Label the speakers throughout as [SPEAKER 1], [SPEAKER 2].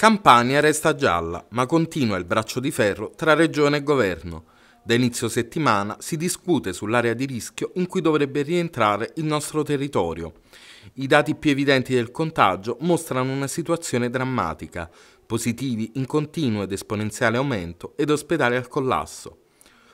[SPEAKER 1] Campania resta gialla, ma continua il braccio di ferro tra regione e governo. Da inizio settimana si discute sull'area di rischio in cui dovrebbe rientrare il nostro territorio. I dati più evidenti del contagio mostrano una situazione drammatica, positivi in continuo ed esponenziale aumento ed ospedali al collasso.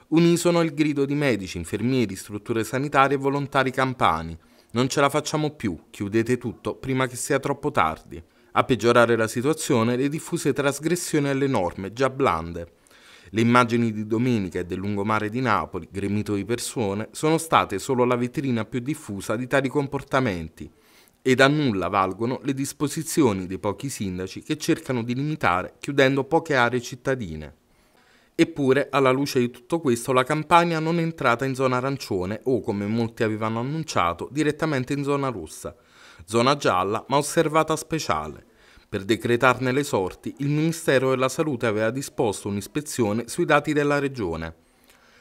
[SPEAKER 1] Unisono il grido di medici, infermieri, strutture sanitarie e volontari campani. Non ce la facciamo più, chiudete tutto prima che sia troppo tardi. A peggiorare la situazione le diffuse trasgressioni alle norme già blande. Le immagini di domenica e del lungomare di Napoli, gremito di persone, sono state solo la vetrina più diffusa di tali comportamenti ed a nulla valgono le disposizioni dei pochi sindaci che cercano di limitare chiudendo poche aree cittadine. Eppure, alla luce di tutto questo, la campagna non è entrata in zona arancione o, come molti avevano annunciato, direttamente in zona rossa, zona gialla ma osservata speciale. Per decretarne le sorti, il Ministero della Salute aveva disposto un'ispezione sui dati della Regione.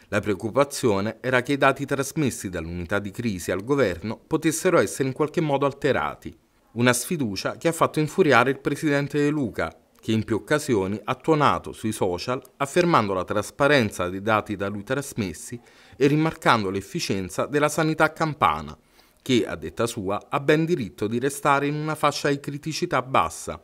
[SPEAKER 1] La preoccupazione era che i dati trasmessi dall'unità di crisi al governo potessero essere in qualche modo alterati. Una sfiducia che ha fatto infuriare il presidente De Luca, che in più occasioni ha tuonato sui social affermando la trasparenza dei dati da lui trasmessi e rimarcando l'efficienza della sanità campana che, a detta sua, ha ben diritto di restare in una fascia di criticità bassa.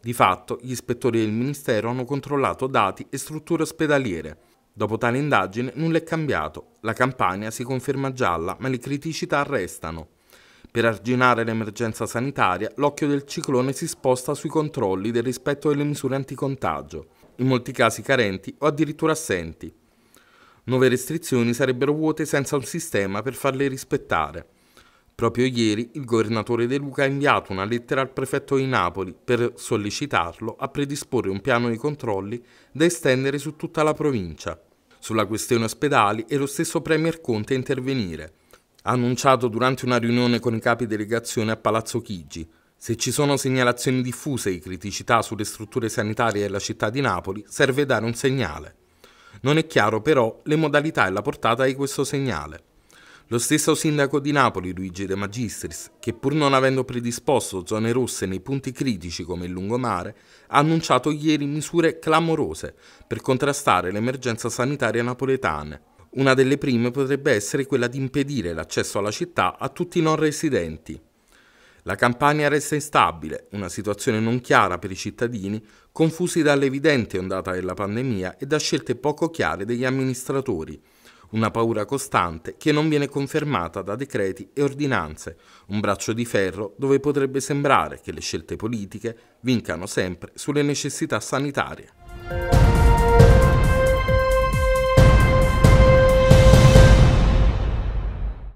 [SPEAKER 1] Di fatto, gli ispettori del Ministero hanno controllato dati e strutture ospedaliere. Dopo tale indagine nulla è cambiato, la campagna si conferma gialla, ma le criticità restano. Per arginare l'emergenza sanitaria, l'occhio del ciclone si sposta sui controlli del rispetto delle misure anticontagio, in molti casi carenti o addirittura assenti. Nuove restrizioni sarebbero vuote senza un sistema per farle rispettare. Proprio ieri il governatore De Luca ha inviato una lettera al prefetto di Napoli per sollecitarlo a predisporre un piano di controlli da estendere su tutta la provincia. Sulla questione ospedali è lo stesso Premier Conte a intervenire. Ha annunciato durante una riunione con i capi delegazione a Palazzo Chigi. Se ci sono segnalazioni diffuse di criticità sulle strutture sanitarie della città di Napoli, serve dare un segnale. Non è chiaro però le modalità e la portata di questo segnale. Lo stesso sindaco di Napoli, Luigi De Magistris, che pur non avendo predisposto zone rosse nei punti critici come il lungomare, ha annunciato ieri misure clamorose per contrastare l'emergenza sanitaria napoletana. Una delle prime potrebbe essere quella di impedire l'accesso alla città a tutti i non residenti. La campagna resta instabile, una situazione non chiara per i cittadini, confusi dall'evidente ondata della pandemia e da scelte poco chiare degli amministratori, una paura costante che non viene confermata da decreti e ordinanze, un braccio di ferro dove potrebbe sembrare che le scelte politiche vincano sempre sulle necessità sanitarie.